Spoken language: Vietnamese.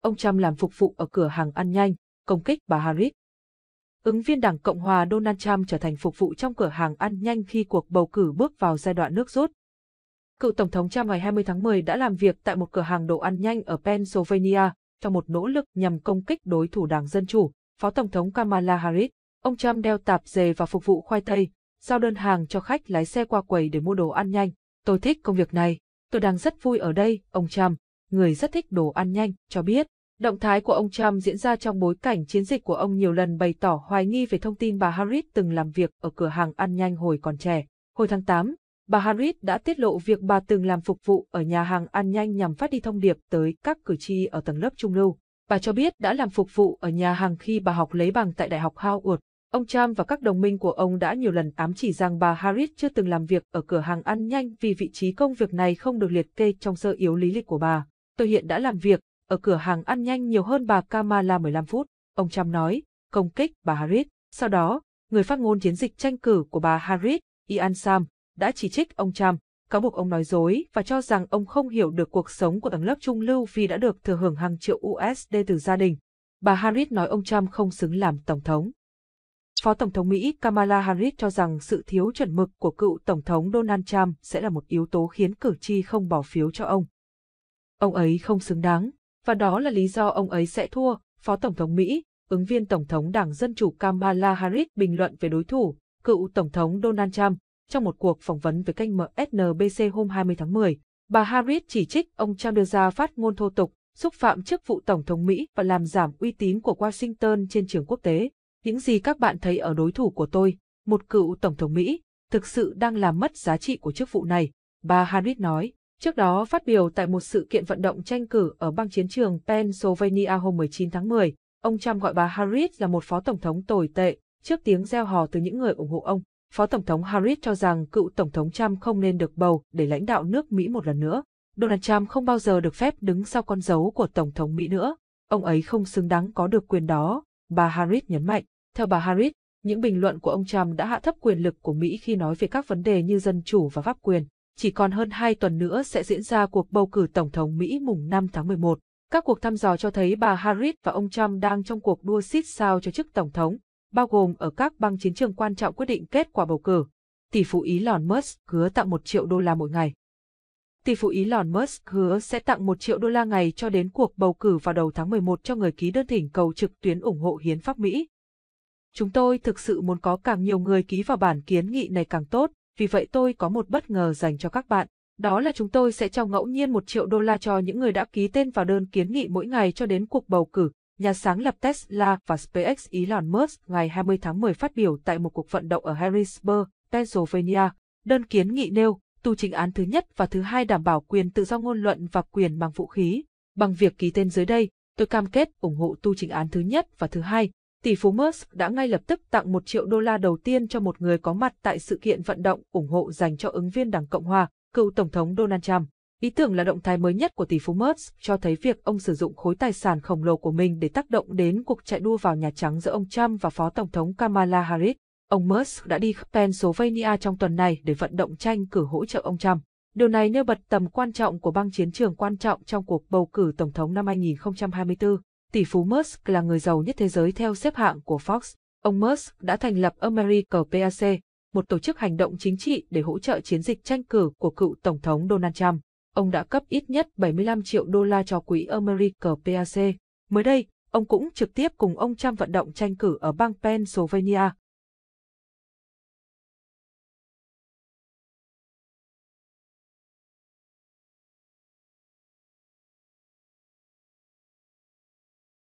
ông Trump làm phục vụ ở cửa hàng ăn nhanh, công kích bà Harris. Ứng viên Đảng Cộng hòa Donald Trump trở thành phục vụ trong cửa hàng ăn nhanh khi cuộc bầu cử bước vào giai đoạn nước rút. Cựu Tổng thống Trump ngày 20 tháng 10 đã làm việc tại một cửa hàng đồ ăn nhanh ở Pennsylvania trong một nỗ lực nhằm công kích đối thủ Đảng Dân Chủ, Phó Tổng thống Kamala Harris. Ông Trump đeo tạp dề và phục vụ khoai tây, giao đơn hàng cho khách lái xe qua quầy để mua đồ ăn nhanh. Tôi thích công việc này, tôi đang rất vui ở đây, ông Trump, người rất thích đồ ăn nhanh, cho biết. Động thái của ông Trump diễn ra trong bối cảnh chiến dịch của ông nhiều lần bày tỏ hoài nghi về thông tin bà Harris từng làm việc ở cửa hàng ăn nhanh hồi còn trẻ. Hồi tháng 8, bà Harris đã tiết lộ việc bà từng làm phục vụ ở nhà hàng ăn nhanh nhằm phát đi thông điệp tới các cử tri ở tầng lớp trung lưu. Bà cho biết đã làm phục vụ ở nhà hàng khi bà học lấy bằng tại Đại học Howard. Ông Trump và các đồng minh của ông đã nhiều lần ám chỉ rằng bà Harris chưa từng làm việc ở cửa hàng ăn nhanh vì vị trí công việc này không được liệt kê trong sơ yếu lý lịch của bà tôi hiện đã làm việc, ở cửa hàng ăn nhanh nhiều hơn bà Kamala 15 phút, ông Trump nói, công kích bà Harris. Sau đó, người phát ngôn chiến dịch tranh cử của bà Harris, Ian Sam, đã chỉ trích ông Trump, cáo buộc ông nói dối và cho rằng ông không hiểu được cuộc sống của tầng lớp trung lưu vì đã được thừa hưởng hàng triệu USD từ gia đình. Bà Harris nói ông Trump không xứng làm tổng thống. Phó Tổng thống Mỹ Kamala Harris cho rằng sự thiếu chuẩn mực của cựu Tổng thống Donald Trump sẽ là một yếu tố khiến cử tri không bỏ phiếu cho ông. Ông ấy không xứng đáng, và đó là lý do ông ấy sẽ thua, Phó Tổng thống Mỹ, ứng viên Tổng thống Đảng Dân Chủ Kamala Harris bình luận về đối thủ, cựu Tổng thống Donald Trump, trong một cuộc phỏng vấn với kênh MSNBC hôm 20 tháng 10. Bà Harris chỉ trích ông Trump đưa ra phát ngôn thô tục, xúc phạm chức vụ Tổng thống Mỹ và làm giảm uy tín của Washington trên trường quốc tế. Những gì các bạn thấy ở đối thủ của tôi, một cựu Tổng thống Mỹ, thực sự đang làm mất giá trị của chức vụ này, bà Harris nói. Trước đó phát biểu tại một sự kiện vận động tranh cử ở bang chiến trường Pennsylvania hôm 19 tháng 10, ông Trump gọi bà Harris là một phó tổng thống tồi tệ, trước tiếng gieo hò từ những người ủng hộ ông. Phó tổng thống Harris cho rằng cựu tổng thống Trump không nên được bầu để lãnh đạo nước Mỹ một lần nữa. Donald Trump không bao giờ được phép đứng sau con dấu của tổng thống Mỹ nữa. Ông ấy không xứng đáng có được quyền đó, bà Harris nhấn mạnh. Theo bà Harris, những bình luận của ông Trump đã hạ thấp quyền lực của Mỹ khi nói về các vấn đề như dân chủ và pháp quyền chỉ còn hơn 2 tuần nữa sẽ diễn ra cuộc bầu cử Tổng thống Mỹ mùng 5 tháng 11. Các cuộc thăm dò cho thấy bà Harris và ông Trump đang trong cuộc đua xít sao cho chức Tổng thống, bao gồm ở các bang chiến trường quan trọng quyết định kết quả bầu cử. Tỷ phú Ý Elon Musk hứa tặng 1 triệu đô la mỗi ngày. Tỷ phú Ý Elon Musk hứa sẽ tặng 1 triệu đô la ngày cho đến cuộc bầu cử vào đầu tháng 11 cho người ký đơn thỉnh cầu trực tuyến ủng hộ hiến pháp Mỹ. Chúng tôi thực sự muốn có càng nhiều người ký vào bản kiến nghị này càng tốt, vì vậy tôi có một bất ngờ dành cho các bạn. Đó là chúng tôi sẽ trao ngẫu nhiên 1 triệu đô la cho những người đã ký tên vào đơn kiến nghị mỗi ngày cho đến cuộc bầu cử. Nhà sáng lập Tesla và SpaceX Elon Musk ngày 20 tháng 10 phát biểu tại một cuộc vận động ở Harrisburg, Pennsylvania. Đơn kiến nghị nêu, tu chính án thứ nhất và thứ hai đảm bảo quyền tự do ngôn luận và quyền mang vũ khí. Bằng việc ký tên dưới đây, tôi cam kết ủng hộ tu chính án thứ nhất và thứ hai, tỷ phú Musk đã ngay lập tức tặng một triệu đô la đầu tiên cho một người có mặt tại sự kiện vận động ủng hộ dành cho ứng viên Đảng Cộng Hòa, cựu Tổng thống Donald Trump. Ý tưởng là động thái mới nhất của tỷ phú Musk cho thấy việc ông sử dụng khối tài sản khổng lồ của mình để tác động đến cuộc chạy đua vào Nhà Trắng giữa ông Trump và Phó Tổng thống Kamala Harris. Ông Musk đã đi khắp Pennsylvania trong tuần này để vận động tranh cử hỗ trợ ông Trump. Điều này nêu bật tầm quan trọng của băng chiến trường quan trọng trong cuộc bầu cử Tổng thống năm 2024. Tỷ phú Musk là người giàu nhất thế giới theo xếp hạng của Fox. Ông Musk đã thành lập America PAC, một tổ chức hành động chính trị để hỗ trợ chiến dịch tranh cử của cựu Tổng thống Donald Trump. Ông đã cấp ít nhất 75 triệu đô la cho quỹ America PAC. Mới đây, ông cũng trực tiếp cùng ông Trump vận động tranh cử ở bang Pennsylvania,